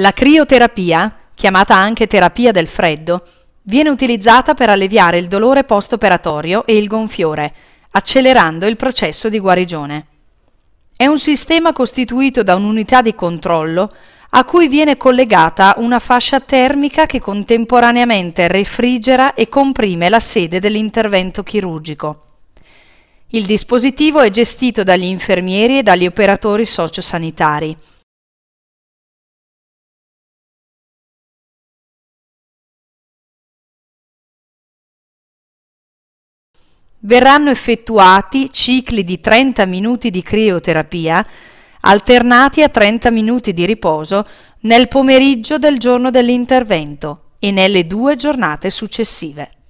La crioterapia, chiamata anche terapia del freddo, viene utilizzata per alleviare il dolore post-operatorio e il gonfiore, accelerando il processo di guarigione. È un sistema costituito da un'unità di controllo a cui viene collegata una fascia termica che contemporaneamente refrigera e comprime la sede dell'intervento chirurgico. Il dispositivo è gestito dagli infermieri e dagli operatori sociosanitari. verranno effettuati cicli di 30 minuti di crioterapia alternati a 30 minuti di riposo nel pomeriggio del giorno dell'intervento e nelle due giornate successive.